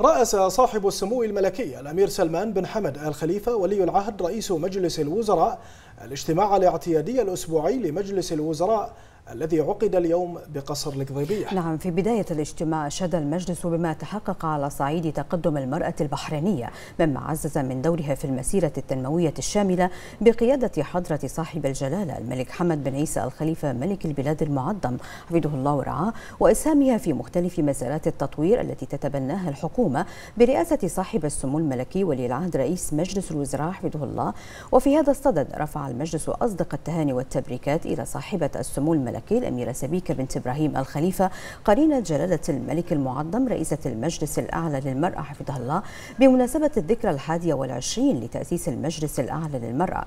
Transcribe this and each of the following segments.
رأس صاحب السمو الملكي الأمير سلمان بن حمد آل خليفة ولي العهد رئيس مجلس الوزراء الاجتماع الاعتيادي الأسبوعي لمجلس الوزراء الذي عقد اليوم بقصر القضيبية نعم في بداية الاجتماع شد المجلس بما تحقق على صعيد تقدم المرأة البحرينية مما عزز من دورها في المسيرة التنموية الشاملة بقيادة حضرة صاحب الجلالة الملك حمد بن عيسى الخليفة ملك البلاد المعظم حفظه الله ورعاه وإسهامها في مختلف مسارات التطوير التي تتبناها الحكومة برئاسة صاحب السمو الملكي ولي العهد رئيس مجلس الوزراء حفظه الله وفي هذا الصدد رفع المجلس أصدق التهاني والتبريكات إلى صاحبة السمو الملكي الملكي الأميرة سبيكة بنت إبراهيم الخليفة قرينة جلالة الملك المعظم رئيسة المجلس الأعلى للمرأة حفظها الله بمناسبة الذكرى الحادية والعشرين لتأسيس المجلس الأعلى للمرأة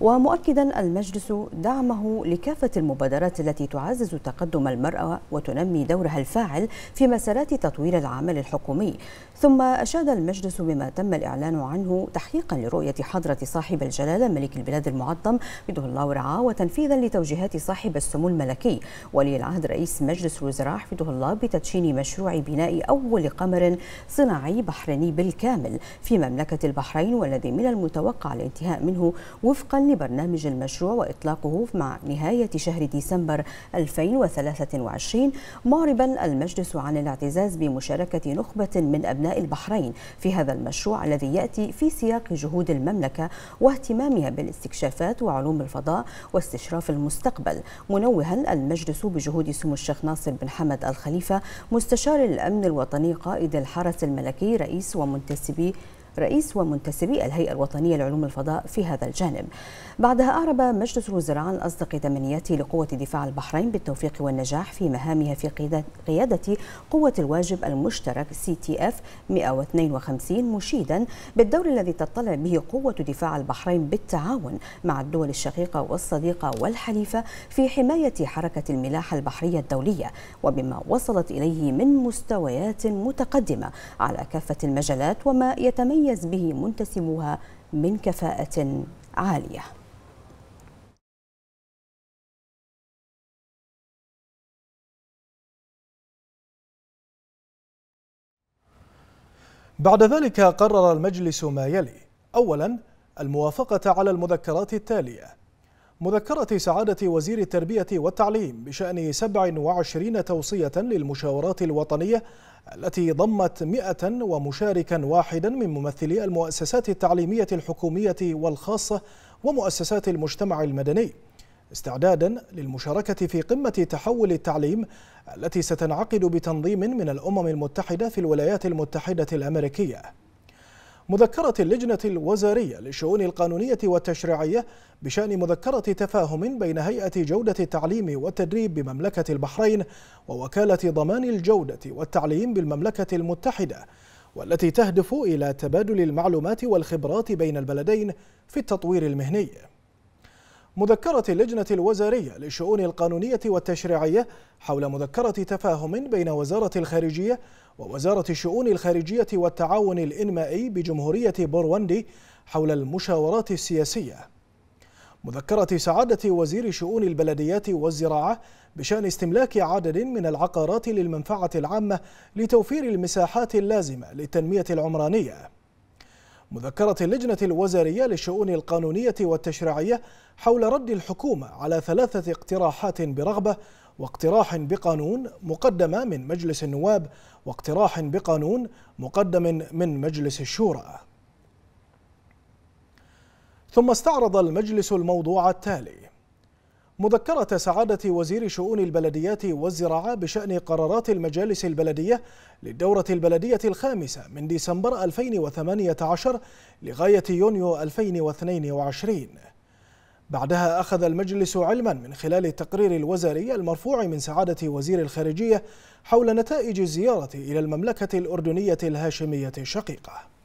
ومؤكدا المجلس دعمه لكافة المبادرات التي تعزز تقدم المرأة وتنمي دورها الفاعل في مسارات تطوير العمل الحكومي ثم أشاد المجلس بما تم الإعلان عنه تحقيقا لرؤية حضرة صاحب الجلالة ملك البلاد المعظم بده الله ورعاه وتنفيذا لتوجيهات صاحب السمو الملكي ولي العهد رئيس مجلس الوزراء حفظه الله بتدشين مشروع بناء أول قمر صناعي بحريني بالكامل في مملكة البحرين والذي من المتوقع الانتهاء منه وفقا برنامج المشروع وإطلاقه مع نهاية شهر ديسمبر 2023 معربا المجلس عن الاعتزاز بمشاركة نخبة من أبناء البحرين في هذا المشروع الذي يأتي في سياق جهود المملكة واهتمامها بالاستكشافات وعلوم الفضاء واستشراف المستقبل منوها المجلس بجهود سمو الشيخ ناصر بن حمد الخليفة مستشار الأمن الوطني قائد الحرس الملكي رئيس ومنتسبي رئيس ومنتسبي الهيئة الوطنية لعلوم الفضاء في هذا الجانب بعدها أعرب مجلس الوزراء عن أصدق تمنياته لقوة دفاع البحرين بالتوفيق والنجاح في مهامها في قيادة قوة الواجب المشترك CTF 152 مشيدا بالدور الذي تطلع به قوة دفاع البحرين بالتعاون مع الدول الشقيقة والصديقة والحليفة في حماية حركة الملاحة البحرية الدولية وبما وصلت إليه من مستويات متقدمة على كافة المجالات وما يتميز يتميز به منتسموها من كفاءة عالية بعد ذلك قرر المجلس ما يلي أولا الموافقة على المذكرات التالية مذكرة سعادة وزير التربية والتعليم بشأن 27 توصية للمشاورات الوطنية التي ضمت 100 ومشاركا واحدا من ممثلي المؤسسات التعليمية الحكومية والخاصة ومؤسسات المجتمع المدني استعدادا للمشاركة في قمة تحول التعليم التي ستنعقد بتنظيم من الأمم المتحدة في الولايات المتحدة الأمريكية مذكرة اللجنة الوزارية للشؤون القانونية والتشريعية بشأن مذكرة تفاهم بين هيئة جودة التعليم والتدريب بمملكة البحرين ووكالة ضمان الجودة والتعليم بالمملكة المتحدة والتي تهدف إلى تبادل المعلومات والخبرات بين البلدين في التطوير المهني مذكرة اللجنة الوزارية للشؤون القانونية والتشريعية حول مذكرة تفاهم بين وزارة الخارجية ووزارة الشؤون الخارجية والتعاون الإنمائي بجمهورية بوروندي حول المشاورات السياسية مذكرة سعادة وزير شؤون البلديات والزراعة بشأن استملاك عدد من العقارات للمنفعة العامة لتوفير المساحات اللازمة للتنمية العمرانية مذكرة اللجنة الوزارية للشؤون القانونية والتشريعية حول رد الحكومة على ثلاثة اقتراحات برغبة واقتراح بقانون مقدمة من مجلس النواب واقتراح بقانون مقدم من مجلس الشورى ثم استعرض المجلس الموضوع التالي مذكرة سعادة وزير شؤون البلديات والزراعة بشأن قرارات المجالس البلدية للدورة البلدية الخامسة من ديسمبر 2018 لغاية يونيو 2022 بعدها أخذ المجلس علما من خلال التقرير الوزاري المرفوع من سعادة وزير الخارجية حول نتائج الزيارة إلى المملكة الأردنية الهاشمية الشقيقة